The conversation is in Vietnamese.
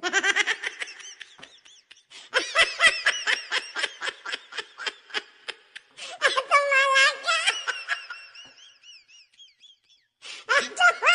Ha ha ha!